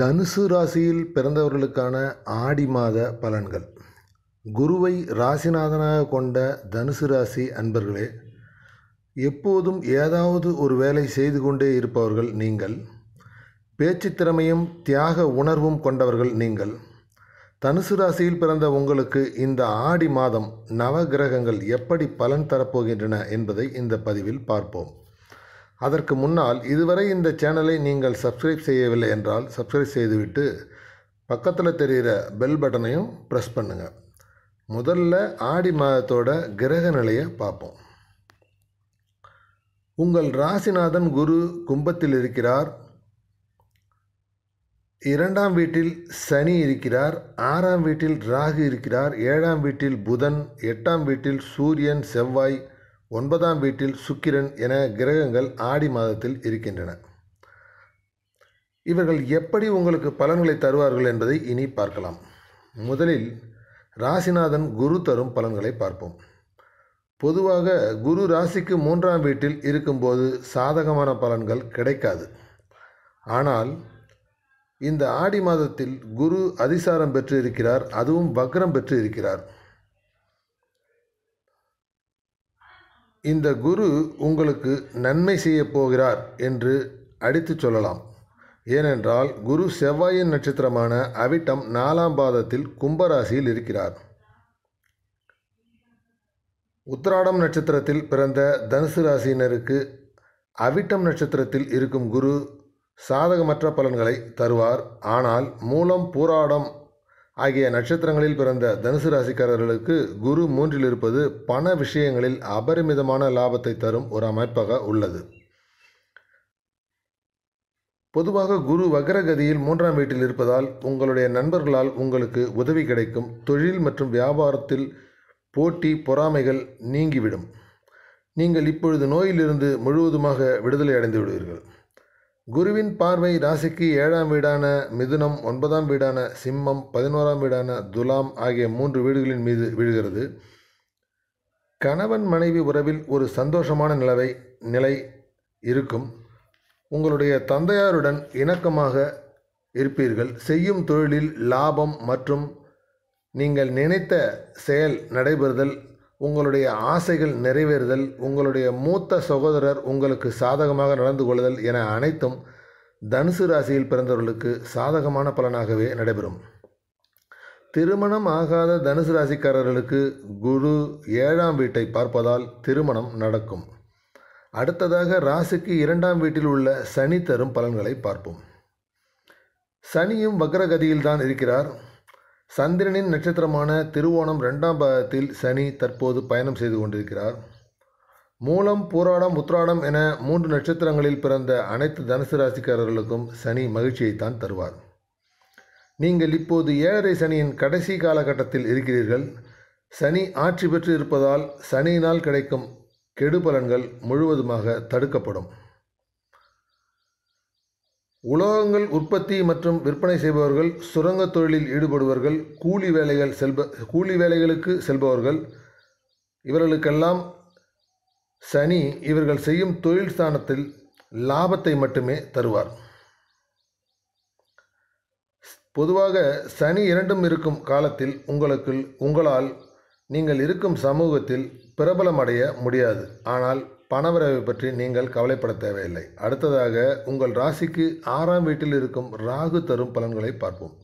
தனுசு ராசியில் பிறந்தவர்களுக்கான ஆடி மாத பலன்கள் குருவை ராசிநாதனாக கொண்ட தனுசு ராசி அன்பர்களே எப்போதும் ஏதாவது ஒரு வேலை செய்து கொண்டே இருப்பவர்கள் நீங்கள் பேச்சு திறமையும் தியாக உணர்வும் கொண்டவர்கள் நீங்கள் தனுசு ராசியில் பிறந்த உங்களுக்கு இந்த ஆடி மாதம் நவகிரகங்கள் எப்படி பலன் தரப்போகின்றன என்பதை இந்த பதிவில் பார்ப்போம் அதற்கு முன்னால் இதுவரை இந்த சேனலை நீங்கள் சப்ஸ்கிரைப் செய்யவில்லை என்றால் சப்ஸ்கிரைப் செய்துவிட்டு பக்கத்தில் தெரிகிற பெல் பட்டனையும் ப்ரெஸ் பண்ணுங்கள் முதல்ல ஆடி மாதத்தோட கிரக நிலையை பார்ப்போம் உங்கள் ராசிநாதன் குரு கும்பத்தில் இருக்கிறார் இரண்டாம் வீட்டில் சனி இருக்கிறார் ஆறாம் வீட்டில் ராகு இருக்கிறார் ஏழாம் வீட்டில் புதன் எட்டாம் வீட்டில் சூரியன் செவ்வாய் ஒன்பதாம் வீட்டில் சுக்கிரன் என கிரகங்கள் ஆடி மாதத்தில் இருக்கின்றன இவர்கள் எப்படி உங்களுக்கு பலன்களை தருவார்கள் என்பதை இனி பார்க்கலாம் முதலில் ராசிநாதன் குரு தரும் பலன்களை பார்ப்போம் பொதுவாக குரு ராசிக்கு மூன்றாம் வீட்டில் இருக்கும்போது சாதகமான பலன்கள் கிடைக்காது ஆனால் இந்த ஆடி மாதத்தில் குரு அதிசாரம் பெற்று இருக்கிறார் அதுவும் வக்ரம் பெற்று இருக்கிறார் இந்த குரு உங்களுக்கு நன்மை செய்ய போகிறார் என்று அடித்து சொல்லலாம் ஏனென்றால் குரு செவ்வாயின் நட்சத்திரமான அவிட்டம் நாலாம் பாதத்தில் கும்பராசியில் இருக்கிறார் உத்திராடம் நட்சத்திரத்தில் பிறந்த தனுசு ராசியினருக்கு அவிட்டம் நட்சத்திரத்தில் இருக்கும் குரு சாதகமற்ற பலன்களை தருவார் ஆனால் மூலம் பூராடம் ஆகிய நட்சத்திரங்களில் பிறந்த தனுசு ராசிக்காரர்களுக்கு குரு மூன்றில் இருப்பது பண விஷயங்களில் அபரிமிதமான லாபத்தை தரும் ஒரு அமைப்பாக உள்ளது பொதுவாக குரு வக்ரகதியில் மூன்றாம் வீட்டில் இருப்பதால் உங்களுடைய நண்பர்களால் உங்களுக்கு உதவி கிடைக்கும் தொழில் மற்றும் வியாபாரத்தில் போட்டி பொறாமைகள் நீங்கிவிடும் நீங்கள் இப்பொழுது நோயிலிருந்து முழுவதுமாக விடுதலை அடைந்து விடுவீர்கள் குருவின் பார்வை ராசிக்கு ஏழாம் வீடான மிதுனம் ஒன்பதாம் வீடான சிம்மம் பதினோராம் வீடான துலாம் ஆகிய மூன்று வீடுகளின் மீது விழுகிறது கணவன் மனைவி உறவில் ஒரு சந்தோஷமான நிலவை நிலை இருக்கும் உங்களுடைய தந்தையாருடன் இணக்கமாக இருப்பீர்கள் செய்யும் தொழிலில் லாபம் மற்றும் நீங்கள் நினைத்த செயல் நடைபெறுதல் உங்களுடைய ஆசைகள் நிறைவேறுதல் உங்களுடைய மூத்த சகோதரர் உங்களுக்கு சாதகமாக நடந்து கொள்ளுதல் என அனைத்தும் தனுசு ராசியில் பிறந்தவர்களுக்கு சாதகமான பலனாகவே நடைபெறும் திருமணம் ஆகாத தனுசு ராசிக்காரர்களுக்கு குரு ஏழாம் வீட்டை பார்ப்பதால் திருமணம் நடக்கும் அடுத்ததாக ராசிக்கு இரண்டாம் வீட்டில் உள்ள சனி தரும் பலன்களை பார்ப்போம் சனியும் வக்ரகதியில்தான் இருக்கிறார் சந்திரனின் நட்சத்திரமான திருவோணம் ரெண்டாம் பாகத்தில் சனி தற்போது பயணம் செய்து கொண்டிருக்கிறார் மூலம் பூராடம் உத்ராடம் என மூன்று நட்சத்திரங்களில் பிறந்த அனைத்து தனுசு ராசிக்காரர்களுக்கும் சனி மகிழ்ச்சியை தான் தருவார் நீங்கள் இப்போது ஏழரை சனியின் கடைசி காலகட்டத்தில் இருக்கிறீர்கள் சனி ஆட்சி பெற்று இருப்பதால் சனியினால் கிடைக்கும் கெடுபலன்கள் முழுவதுமாக தடுக்கப்படும் உலோகங்கள் உற்பத்தி மற்றும் விற்பனை செய்பவர்கள் சுரங்கத் தொழிலில் ஈடுபடுபவர்கள் கூலி வேலைகள் செல்ப கூலி வேலைகளுக்கு செல்பவர்கள் இவர்களுக்கெல்லாம் சனி இவர்கள் செய்யும் தொழில் ஸ்தானத்தில் லாபத்தை மட்டுமே தருவார் பொதுவாக சனி இரண்டும் இருக்கும் காலத்தில் உங்களுக்கு உங்களால் நீங்கள் இருக்கும் சமூகத்தில் பிரபலமடைய முடியாது ஆனால் பணவரவை பற்றி நீங்கள் கவலைப்பட தேவையில்லை அடுத்ததாக உங்கள் ராசிக்கு ஆறாம் வீட்டில் இருக்கும் ராகு தரும் பலன்களை பார்ப்போம்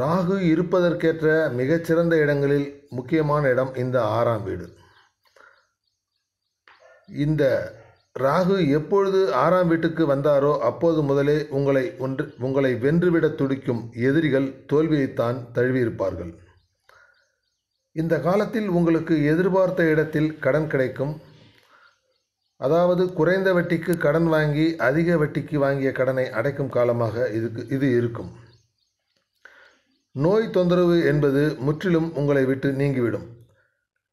ராகு இருப்பதற்கேற்ற மிகச்சிறந்த இடங்களில் முக்கியமான இடம் இந்த ஆறாம் வீடு இந்த ராகு எப்பொழுது ஆறாம் வீட்டுக்கு வந்தாரோ அப்போது முதலே உங்களை ஒன்று உங்களை வென்றுவிட துடிக்கும் எதிரிகள் தோல்வியைத்தான் தழுவியிருப்பார்கள் இந்த காலத்தில் உங்களுக்கு எதிர்பார்த்த இடத்தில் கடன் கிடைக்கும் அதாவது குறைந்த வட்டிக்கு கடன் வாங்கி அதிக வட்டிக்கு வாங்கிய கடனை அடைக்கும் காலமாக இதுக்கு இது இருக்கும் நோய் தொந்தரவு என்பது முற்றிலும் உங்களை விட்டு நீங்கிவிடும்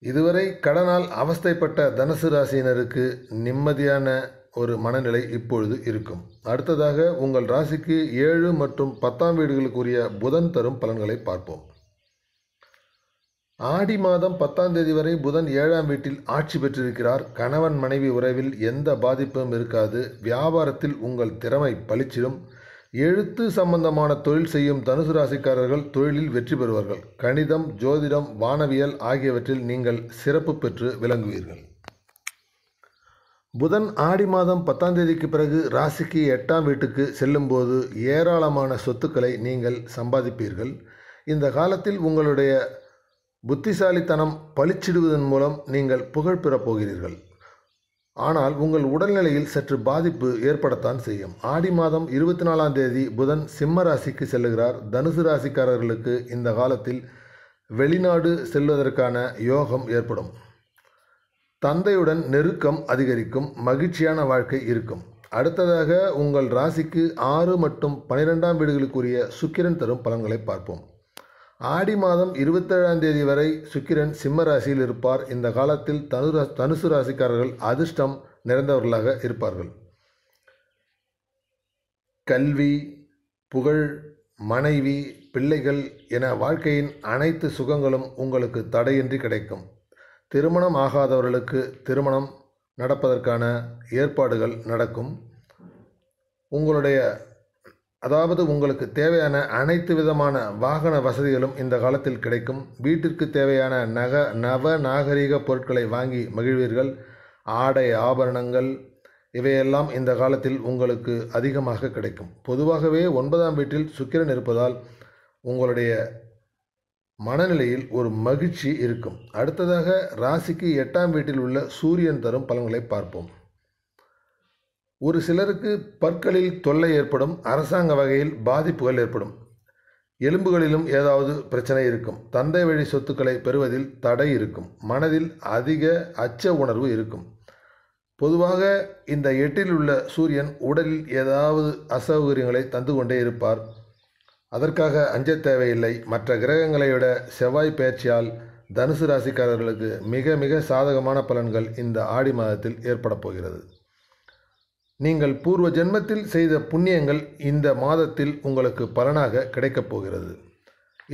இதுவரை கடனால் அவஸ்தைப்பட்ட தனுசு ராசியினருக்கு நிம்மதியான ஒரு மனநிலை இப்பொழுது இருக்கும் அடுத்ததாக உங்கள் ராசிக்கு ஏழு மற்றும் பத்தாம் வீடுகளுக்குரிய புதன் தரும் பலன்களை பார்ப்போம் ஆடி மாதம் பத்தாம் தேதி வரை புதன் ஏழாம் வீட்டில் ஆட்சி பெற்றிருக்கிறார் கணவன் மனைவி உறவில் எந்த பாதிப்பும் இருக்காது வியாபாரத்தில் உங்கள் திறமை பளிச்சிடும் எழுத்து சம்பந்தமான தொழில் செய்யும் தனுசு ராசிக்காரர்கள் தொழிலில் வெற்றி பெறுவார்கள் கணிதம் ஜோதிடம் வானவியல் ஆகியவற்றில் நீங்கள் சிறப்பு பெற்று விளங்குவீர்கள் புதன் ஆடி மாதம் பத்தாம் தேதிக்கு பிறகு ராசிக்கு எட்டாம் வீட்டுக்கு செல்லும்போது ஏராளமான சொத்துக்களை நீங்கள் சம்பாதிப்பீர்கள் இந்த காலத்தில் உங்களுடைய புத்திசாலித்தனம் பளிச்சிடுவதன் மூலம் நீங்கள் புகழ் பெறப் போகிறீர்கள் ஆனால் உங்கள் உடல்நிலையில் சற்று பாதிப்பு ஏற்படத்தான் செய்யும் ஆடி மாதம் இருபத்தி நாலாம் தேதி புதன் சிம்ம ராசிக்கு செல்லுகிறார் தனுசு ராசிக்காரர்களுக்கு இந்த காலத்தில் வெளிநாடு செல்வதற்கான யோகம் ஏற்படும் தந்தையுடன் நெருக்கம் அதிகரிக்கும் மகிழ்ச்சியான வாழ்க்கை இருக்கும் அடுத்ததாக உங்கள் ராசிக்கு ஆறு மற்றும் பனிரெண்டாம் வீடுகளுக்குரிய சுக்கிரன் தரும் பலன்களை பார்ப்போம் ஆடி மாதம் இருபத்தேழாம் தேதி வரை சுக்கிரன் சிம்ம ராசியில் இருப்பார் இந்த காலத்தில் தனு தனுசு ராசிக்காரர்கள் அதிர்ஷ்டம் நிறைந்தவர்களாக இருப்பார்கள் கல்வி புகழ் மனைவி பிள்ளைகள் என வாழ்க்கையின் அனைத்து சுகங்களும் உங்களுக்கு தடையின்றி கிடைக்கும் திருமணம் ஆகாதவர்களுக்கு திருமணம் நடப்பதற்கான ஏற்பாடுகள் நடக்கும் உங்களுடைய அதாவது உங்களுக்கு தேவையான அனைத்து விதமான வாகன வசதிகளும் இந்த காலத்தில் கிடைக்கும் வீட்டிற்கு தேவையான நக நவ நாகரீக பொருட்களை வாங்கி மகிழ்வீர்கள் ஆடை ஆபரணங்கள் இவையெல்லாம் இந்த காலத்தில் உங்களுக்கு அதிகமாக கிடைக்கும் பொதுவாகவே ஒன்பதாம் வீட்டில் சுக்கிரன் இருப்பதால் உங்களுடைய மனநிலையில் ஒரு மகிழ்ச்சி இருக்கும் அடுத்ததாக ராசிக்கு எட்டாம் வீட்டில் உள்ள சூரியன் தரும் பலன்களை பார்ப்போம் ஒரு சிலருக்கு பற்களில் தொல்லை ஏற்படும் அரசாங்க வகையில் பாதிப்புகள் ஏற்படும் எலும்புகளிலும் ஏதாவது பிரச்சனை இருக்கும் தந்தை வழி சொத்துக்களை பெறுவதில் தடை இருக்கும் மனதில் அதிக அச்ச உணர்வு இருக்கும் பொதுவாக இந்த எட்டில் உள்ள சூரியன் உடலில் ஏதாவது அசௌகரியங்களை தந்து கொண்டே இருப்பார் அதற்காக அஞ்ச தேவையில்லை மற்ற கிரகங்களை விட செவ்வாய் பயிற்சியால் தனுசு ராசிக்காரர்களுக்கு மிக மிக சாதகமான பலன்கள் இந்த ஆடி மாதத்தில் ஏற்பட போகிறது நீங்கள் பூர்வ ஜென்மத்தில் செய்த புண்ணியங்கள் இந்த மாதத்தில் உங்களுக்கு பலனாக கிடைக்கப் போகிறது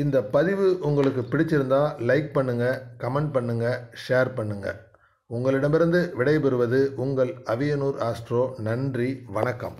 இந்த பதிவு உங்களுக்கு பிடிச்சிருந்தால் லைக் பண்ணுங்கள் கமெண்ட் பண்ணுங்கள் ஷேர் பண்ணுங்கள் உங்களிடமிருந்து விடைபெறுவது உங்கள் அவியனூர் ஆஸ்ட்ரோ நன்றி வணக்கம்